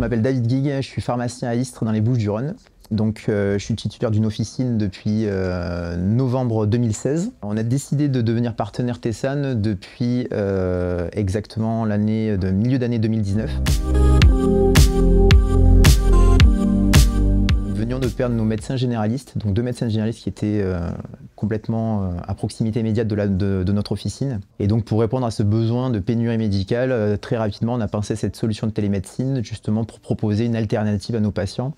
Je m'appelle David Guiguet, je suis pharmacien à Istres dans les Bouches-du-Rhône. Donc, euh, je suis titulaire d'une officine depuis euh, novembre 2016. On a décidé de devenir partenaire Tessan depuis euh, exactement l'année de milieu d'année 2019. Nous venions de perdre nos médecins généralistes, donc deux médecins généralistes qui étaient complètement euh, à proximité immédiate de, notre officine. Et donc pour répondre à ce besoin de pénurie médicale, euh, très rapidement on a pensé cette solution de télémédecine justement pour proposer une alternative à nos patients,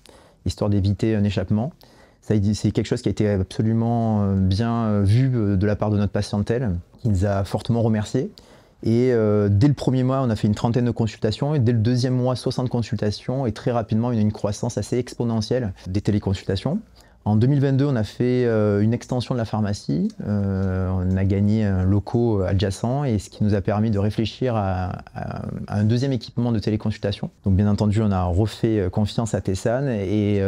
histoire d'éviter un échappement. C'est quelque chose qui a été absolument euh, bien vu de la part de notre patientèle, qui nous a fortement remerciés. Et dès le premier mois, on a fait une trentaine de consultations, et dès le deuxième mois, 60 consultations, et très rapidement, une croissance assez exponentielle des téléconsultations. En 2022, on a fait euh, une extension de la pharmacie. Euh, on a gagné un locaux adjacent et ce qui nous a permis de réfléchir à, un deuxième équipement de téléconsultation. Donc, bien entendu, on a refait euh, confiance à Tessan et,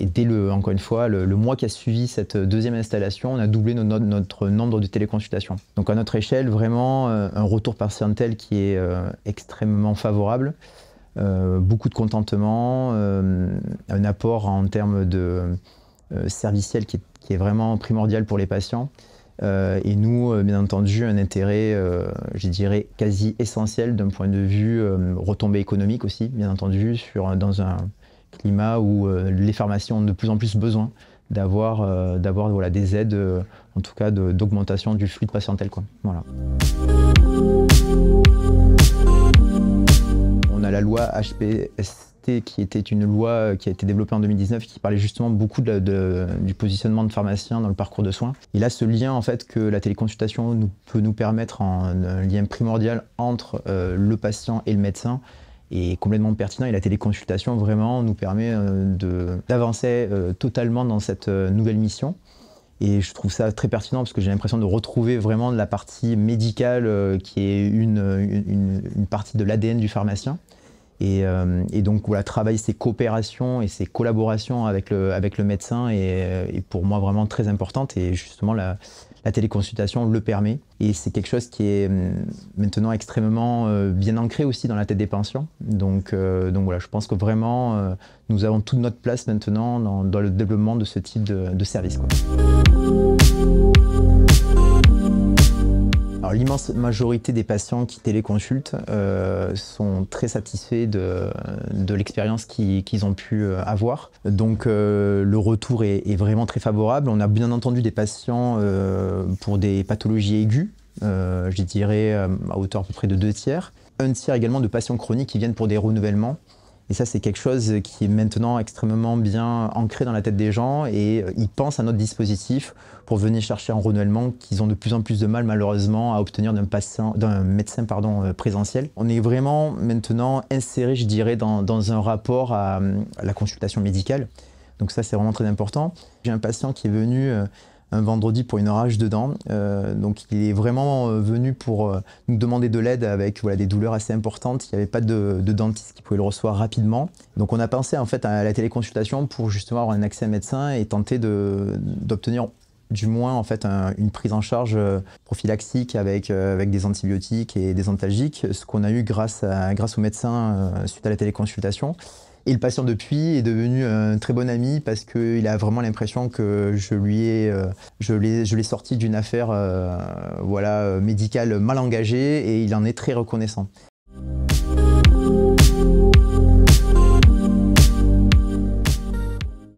dès le, encore une fois, le, mois qui a suivi cette deuxième installation, on a doublé notre nombre de téléconsultations. Donc, à notre échelle, vraiment un retour patientel qui est extrêmement favorable. beaucoup de contentement, un apport en termes de euh, serviciel qui est, vraiment primordial pour les patients. Euh, et nous, euh, bien entendu, un intérêt, je dirais, quasi essentiel d'un point de vue retombée économique aussi, bien entendu, sur, dans un climat où les pharmacies ont de plus en plus besoin d'avoir d'avoir voilà, des aides, en tout cas d'augmentation du flux de patientèle. Quoi. Voilà. On a la loi HPS qui était une loi euh, qui a été développée en 2019, qui parlait justement beaucoup du positionnement de pharmacien dans le parcours de soins. Il a ce lien en fait que la téléconsultation nous, peut nous permettre, un lien primordial entre euh, le patient et le médecin, est complètement pertinent et la téléconsultation vraiment nous permet euh, d'avancer totalement dans cette nouvelle mission. Et je trouve ça très pertinent parce que j'ai l'impression de retrouver vraiment la partie médicale qui est une partie de l'ADN du pharmacien. Euh, et, donc voilà, travailler ces coopérations et ces collaborations avec le, avec le médecin est, pour moi vraiment très importante et justement la, téléconsultation le permet. Et c'est quelque chose qui est hum, maintenant extrêmement euh, bien ancré aussi dans la tête des patients. Donc, euh, donc voilà, je pense que vraiment, nous avons toute notre place maintenant dans, le développement de ce type de, service. l'immense majorité des patients qui téléconsultent euh, sont très satisfaits de, l'expérience qu'ils ont pu euh, avoir. Donc euh, le retour est, vraiment très favorable. On a bien entendu des patients pour des pathologies aiguës, je dirais à hauteur à peu près de deux tiers. Un tiers également de patients chroniques qui viennent pour des renouvellements et ça, c'est quelque chose qui est maintenant extrêmement bien ancré dans la tête des gens et euh, ils pensent à notre dispositif pour venir chercher un renouvellement qu'ils ont de plus en plus de mal malheureusement à obtenir d'un médecin pardon, euh, présentiel. On est vraiment maintenant inséré, je dirais, dans, un rapport à, la consultation médicale. Donc ça, c'est vraiment très important. J'ai un patient qui est venu euh, un vendredi pour une rage dedans. dents, euh, donc il est vraiment euh, venu pour euh, nous demander de l'aide avec voilà, des douleurs assez importantes. Il n'y avait pas de, dentiste qui pouvait le recevoir rapidement. Donc on a pensé en fait à la téléconsultation pour justement avoir un accès à un médecin et tenter d'obtenir du moins en fait une prise en charge prophylaxique avec, des antibiotiques et des antalgiques, ce qu'on a eu grâce, grâce au médecin suite à la téléconsultation. Et le patient depuis est devenu un très bon ami parce qu'il a vraiment l'impression que je lui ai, euh, je l'ai, je l'ai sorti d'une affaire, euh, voilà, euh, médicale mal engagée et il en est très reconnaissant.